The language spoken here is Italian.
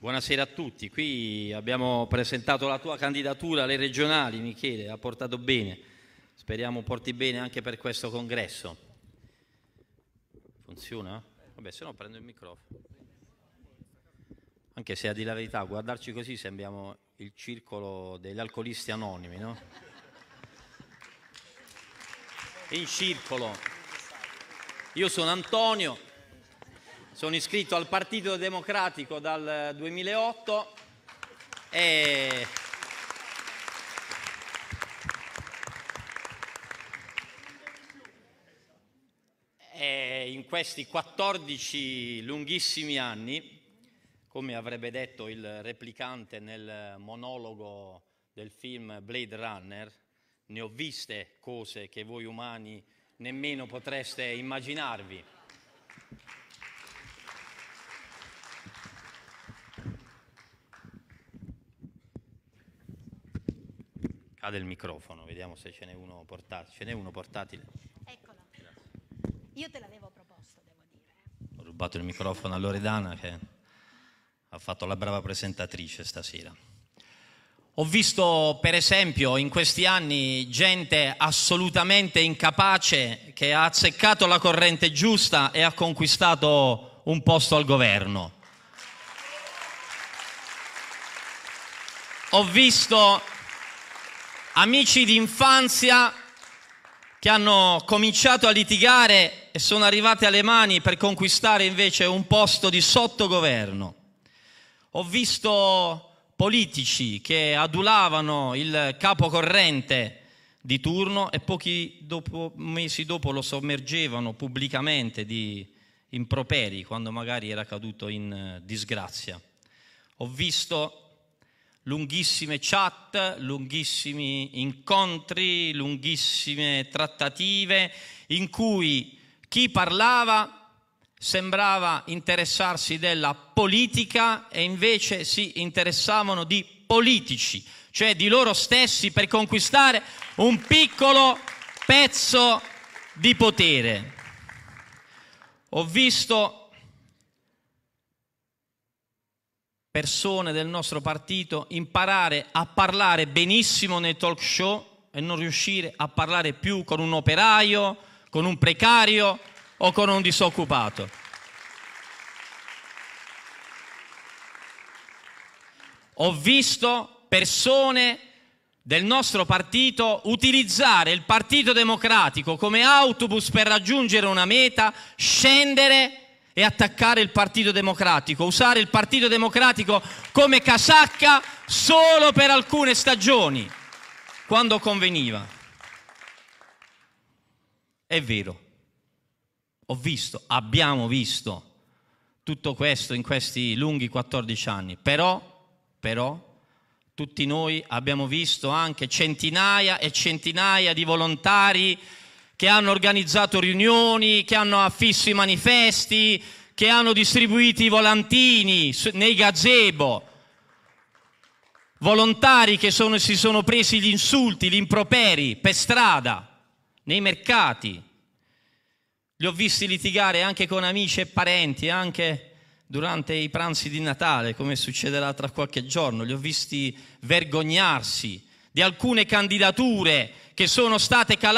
Buonasera a tutti, qui abbiamo presentato la tua candidatura alle regionali, Michele, ha portato bene, speriamo porti bene anche per questo congresso. Funziona? Vabbè, se no prendo il microfono. Anche se a dire la verità, guardarci così sembriamo il circolo degli alcolisti anonimi, no? In circolo. Io sono Antonio, sono iscritto al Partito Democratico dal 2008 eh, e... e in questi 14 lunghissimi anni, come avrebbe detto il replicante nel monologo del film Blade Runner, ne ho viste cose che voi umani nemmeno potreste immaginarvi. Cade il microfono, vediamo se ce n'è uno portatile. Ce n'è uno portatile? Eccolo. Io te l'avevo proposto, devo dire. Ho rubato il microfono a Loredana che ha fatto la brava presentatrice stasera. Ho visto, per esempio, in questi anni gente assolutamente incapace che ha azzeccato la corrente giusta e ha conquistato un posto al governo. Ho visto amici d'infanzia che hanno cominciato a litigare e sono arrivate alle mani per conquistare invece un posto di sottogoverno. Ho visto politici che adulavano il capo corrente di turno e pochi dopo, mesi dopo lo sommergevano pubblicamente di improperi quando magari era caduto in eh, disgrazia. Ho visto lunghissime chat, lunghissimi incontri, lunghissime trattative in cui chi parlava sembrava interessarsi della politica e invece si interessavano di politici, cioè di loro stessi per conquistare un piccolo pezzo di potere. Ho visto persone del nostro partito imparare a parlare benissimo nei talk show e non riuscire a parlare più con un operaio, con un precario o con un disoccupato. Ho visto persone del nostro partito utilizzare il Partito Democratico come autobus per raggiungere una meta, scendere e attaccare il Partito Democratico, usare il Partito Democratico come casacca solo per alcune stagioni, quando conveniva. È vero, ho visto, abbiamo visto tutto questo in questi lunghi 14 anni, però, però, tutti noi abbiamo visto anche centinaia e centinaia di volontari che hanno organizzato riunioni, che hanno affisso i manifesti, che hanno distribuito i volantini nei gazebo, volontari che sono, si sono presi gli insulti, gli improperi per strada, nei mercati. Li ho visti litigare anche con amici e parenti, anche durante i pranzi di Natale, come succederà tra qualche giorno. Li ho visti vergognarsi di alcune candidature che sono state calate.